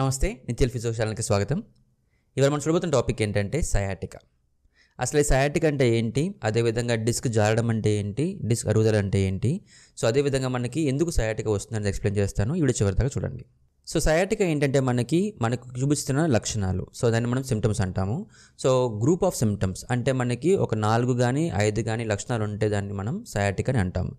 నమస్తే నిత్యల్ ఫిజో ఛానల్కి స్వాగతం ఇవాళ మనం చూడబోతున్న టాపిక్ ఏంటంటే సయాటిక అసలు ఈ సయాటిక్ అంటే ఏంటి అదేవిధంగా డిస్క్ జారడం అంటే ఏంటి డిస్క్ అరుగుదల అంటే ఏంటి సో అదేవిధంగా మనకి ఎందుకు సయాటిక వస్తుందని ఎక్స్ప్లెయిన్ చేస్తాను చివరి చివరిదాకా చూడండి సో సయాటిక ఏంటంటే మనకి మనకు చూపిస్తున్న లక్షణాలు సో దాన్ని మనం సిమ్టమ్స్ అంటాము సో గ్రూప్ ఆఫ్ సిమ్టమ్స్ అంటే మనకి ఒక నాలుగు కానీ ఐదు కానీ లక్షణాలు ఉంటే దాన్ని మనం సయాటిక అని అంటాము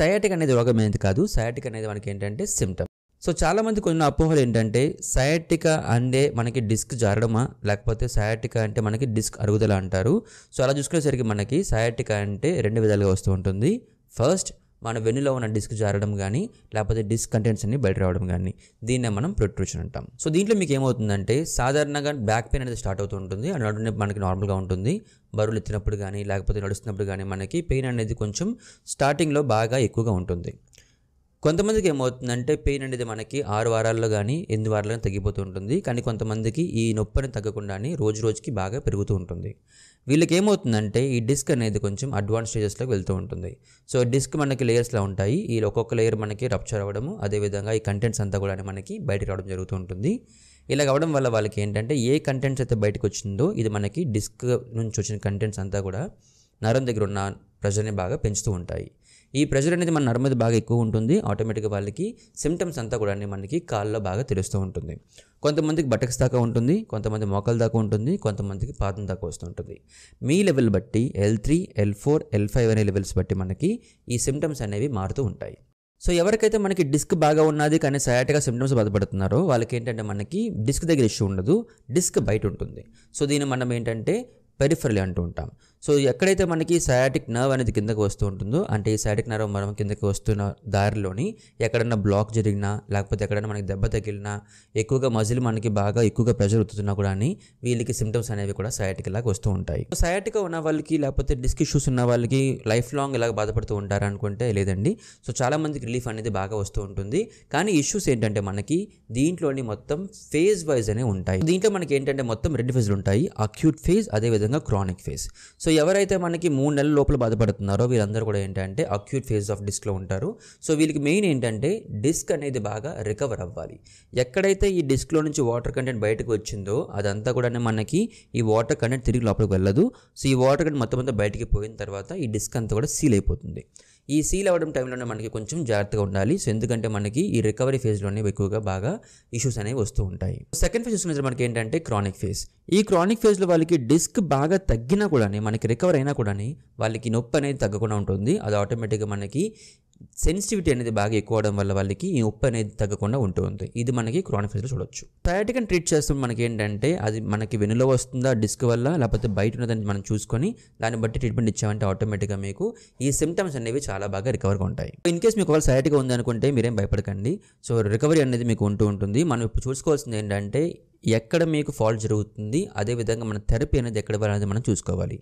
సయాటిక అనేది రోగం కాదు సయాటిక్ అనేది మనకి ఏంటంటే సిమ్టమ్ సో చాలామంది కొన్ని అపోహలు ఏంటంటే సయాటిక అంటే మనకి డిస్క్ జారడమా లేకపోతే సయాటిక అంటే మనకి డిస్క్ అరుగుదల అంటారు సో అలా చూసుకునేసరికి మనకి సయాటిక అంటే రెండు విధాలుగా వస్తూ ఉంటుంది ఫస్ట్ మన వెన్నులో ఉన్న డిస్క్ జారడం కానీ లేకపోతే డిస్క్ కంటెంట్స్ అన్ని బయట రావడం కానీ దీన్నే మనం ప్రొట్రూషన్ అంటాం సో దీంట్లో మీకు ఏమవుతుందంటే సాధారణంగా బ్యాక్ పెయిన్ అనేది స్టార్ట్ అవుతూ ఉంటుంది అండ్ నడునే మనకి నార్మల్గా ఉంటుంది బరువులు ఎత్తినప్పుడు కానీ లేకపోతే నడుస్తున్నప్పుడు కానీ మనకి పెయిన్ అనేది కొంచెం స్టార్టింగ్లో బాగా ఎక్కువగా ఉంటుంది కొంతమందికి ఏమవుతుందంటే పెయిన్ అనేది మనకి ఆరు వారాల్లో కానీ ఎనిమిది వారాల్లో తగ్గిపోతూ ఉంటుంది కానీ కొంతమందికి ఈ నొప్పిని తగ్గకుండానే రోజు రోజుకి బాగా పెరుగుతూ ఉంటుంది వీళ్ళకి ఏమవుతుందంటే ఈ డిస్క్ అనేది కొంచెం అడ్వాన్స్ స్టేజెస్లోకి వెళ్తూ ఉంటుంది సో డిస్క్ మనకి లేయర్స్లో ఉంటాయి ఈ ఒక్కొక్క లేయర్ మనకి రప్చర్ అవ్వడము అదేవిధంగా ఈ కంటెంట్స్ అంతా కూడా మనకి బయటకు రావడం జరుగుతూ ఉంటుంది ఇలా అవ్వడం వల్ల వాళ్ళకి ఏంటంటే ఏ కంటెంట్స్ అయితే బయటకు వచ్చిందో ఇది మనకి డిస్క్ నుంచి వచ్చిన కంటెంట్స్ అంతా కూడా నరం దగ్గర ఉన్న ప్రెషర్ని బాగా పెంచుతూ ఉంటాయి ఈ ప్రెషర్ అనేది మన నడు బాగా ఎక్కువ ఉంటుంది ఆటోమేటిక్గా వాళ్ళకి సిమ్టమ్స్ అంతా కూడా మనకి కాళ్ళలో బాగా తెలుస్తూ ఉంటుంది కొంతమందికి బటక్స్ దాకా ఉంటుంది కొంతమంది మోకాల దాకా ఉంటుంది కొంతమందికి పాదం దాకా వస్తూ ఉంటుంది మీ లెవెల్ బట్టి L three L four L five అనే లెవెల్స్ బట్టి మనకి ఈ సిమ్టమ్స్ అనేవి మారుతూ ఉంటాయి సో ఎవరికైతే మనకి డిస్క్ బాగా ఉన్నది కానీ సయాటిగా సిమ్టమ్స్ బాధపడుతున్నారో వాళ్ళకి ఏంటంటే మనకి డిస్క్ దగ్గర ఇష్యూ ఉండదు డిస్క్ బయట ఉంటుంది సో దీన్ని మనం ఏంటంటే పెరిఫరల్ అంటూ ఉంటాం సో ఎక్కడైతే మనకి సయాటిక్ నర్వ్ అనేది కిందకి వస్తూ ఉంటుందో అంటే ఈ సయాటిక్ నర్వ్ మనం కిందకి వస్తున్న దారిలోని ఎక్కడన్నా బ్లాక్ జరిగినా లేకపోతే ఎక్కడైనా మనకి దెబ్బ తగిలినా ఎక్కువగా మజిల్ మనకి బాగా ఎక్కువగా ప్రెషర్ ఒత్తుతున్నా కూడా అని వీళ్ళకి సిమ్టమ్స్ అనేవి కూడా సయాటిక్ లాగా వస్తూ ఉంటాయి సయాటిక్ ఉన్న వాళ్ళకి లేకపోతే డిస్క్ ఇష్యూస్ ఉన్న వాళ్ళకి లైఫ్ లాంగ్ ఇలాగ బాధపడుతూ ఉంటారనుకుంటే లేదండి సో చాలామందికి రిలీఫ్ అనేది బాగా వస్తూ ఉంటుంది కానీ ఇష్యూస్ ఏంటంటే మనకి దీంట్లోని మొత్తం ఫేజ్ వైజ్ అనే ఉంటాయి దీంట్లో మనకి ఏంటంటే మొత్తం రెండు ఫేజ్లు ఉంటాయి అక్యూట్ ఫేజ్ అదేవిధంగా క్రానిక్ ఫేజ్ సో సో ఎవరైతే మనకి మూడు నెలల లోపల బాధపడుతున్నారో వీళ్ళందరూ కూడా ఏంటంటే అక్యూట్ ఫేజ్ ఆఫ్ డిస్క్లో ఉంటారు సో వీళ్ళకి మెయిన్ ఏంటంటే డిస్క్ అనేది బాగా రికవర్ అవ్వాలి ఎక్కడైతే ఈ డిస్క్లో నుంచి వాటర్ కంటెంట్ బయటకు వచ్చిందో అదంతా కూడా మనకి ఈ వాటర్ కంటెంట్ తిరిగి లోపలికి వెళ్ళదు సో ఈ వాటర్ కంటెంట్ మొత్తం అంతా బయటికి పోయిన తర్వాత ఈ డిస్క్ అంతా కూడా సీల్ అయిపోతుంది ఈ సీల్ అవ్వడం టైంలోనే మనకి కొంచెం జాగ్రత్తగా ఉండాలి సో ఎందుకంటే మనకి ఈ రికవరీ ఫేజ్లోనే ఎక్కువగా బాగా ఇష్యూస్ అనేవి వస్తూ ఉంటాయి సెకండ్ ఫేజ్ చూసిన మనకి ఏంటంటే క్రానిక్ ఫేజ్ ఈ క్రానిక్ ఫేజ్లో వాళ్ళకి డిస్క్ బాగా తగ్గినా కూడా మనకి రికవర్ అయినా కూడా వాళ్ళకి నొప్పి అనేది తగ్గకుండా ఉంటుంది అది ఆటోమేటిక్గా మనకి సెన్సిటివిటీ అనేది బాగా ఎక్కువ అవడం వల్ల వాళ్ళకి ఈ ఉప్పు అనేది తగ్గకుండా ఉంటుంది ఇది మనకి క్రానిఫైజ్లో చూడొచ్చు థయాటికన్ ట్రీట్ చేస్తున్న మనకి ఏంటంటే అది మనకి వెనులో వస్తుందా డిస్క్ వల్ల లేకపోతే బయట ఉన్నదని మనం చూసుకొని దాన్ని బట్టి ట్రీట్మెంట్ ఇచ్చామంటే ఆటోమేటిక్గా మీకు ఈ సిమ్టమ్స్ అనేవి చాలా బాగా రికవర్గా ఉంటాయి ఇన్ కేస్ మీకు ఒకవేళ ఉంది ఉందనుకుంటే మీరేం భయపడకండి సో రికవరీ అనేది మీకు ఉంటూ ఉంటుంది మనం ఇప్పుడు చూసుకోవాల్సింది ఏంటంటే ఎక్కడ మీకు ఫాల్ట్ జరుగుతుంది అదేవిధంగా మన థెరపీ అనేది ఎక్కడ అనేది మనం చూసుకోవాలి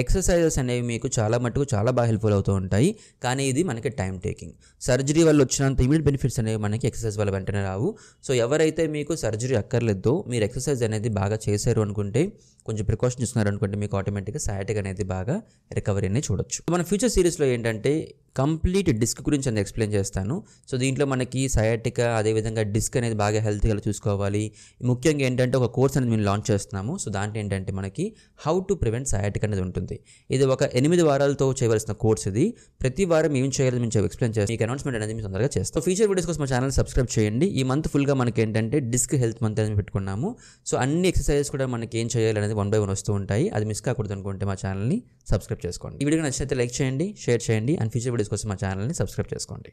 ఎక్సర్సైజెస్ అనేవి మీకు చాలా మటుకు చాలా బాగా హెల్ప్ఫుల్ అవుతూ ఉంటాయి కానీ ఇది మనకి టైం టేకింగ్ సర్జరీ వల్ల వచ్చినంత ఇమీడియట్ బెనిఫిట్స్ అనేవి మనకి ఎక్సర్సైజ్ వల్ల వెంటనే రావు సో ఎవరైతే మీకు సర్జరీ అక్కర్లేదో మీరు ఎక్సర్సైజ్ అనేది బాగా చేశారు అనుకుంటే కొంచెం ప్రికాషన్ తీసుకున్నారు అనుకుంటే మీకు ఆటోమేటిక్గా సాటిక్ అనేది బాగా రికవరీ అనేది చూడొచ్చు మన ఫ్యూచర్ సిరీస్లో ఏంటంటే కంప్లీట్ డిస్క్ గురించి అనేది ఎక్స్ప్లెయిన్ చేస్తాను సో దీంట్లో మనకి సయాటిక అదేవిధంగా డిస్క్ అనేది బాగా హెల్త్గా చూసుకోవాలి ముఖ్యంగా ఇంక్లూడింగ్ ఏంటంటే ఒక కోర్స్ అనేది మేము లాంచ్ చేస్తున్నాము సో దాంట్లో ఏంటంటే మనకి హౌ టు ప్రివెంట్ సయాటిక్ అనేది ఉంటుంది ఇది ఒక ఎనిమిది వారాలతో చేయవలసిన కోర్స్ ఇది ప్రతి వారం ఏం చేయాలి మేము ఎక్స్ప్లెయిన్ చేస్తాం మీకు అనౌన్స్మెంట్ అనేది మేము తొందరగా చేస్తాం ఫీచర్ వీడియోస్ కోసం మా ఛానల్ సబ్స్క్రైబ్ చేయండి ఈ మంత్ ఫుల్గా మనకి ఏంటంటే డిస్క్ హెల్త్ మంత్ అనేది పెట్టుకున్నాము సో అన్ని ఎక్సర్సైజెస్ కూడా మనకి ఏం చేయాలి అనేది వన్ బై వన్ వస్తూ ఉంటాయి అది మిస్ కాకూడదు అనుకుంటే మా ఛానల్ని సబ్స్క్రైబ్ చేసుకోండి ఈ వీడియో నచ్చితే లైక్ చేయండి షేర్ చేయండి అండ్ ఫీచర్ వీడియోస్ కోసం మా ఛానల్ని సబ్స్క్రైబ్ చేసుకోండి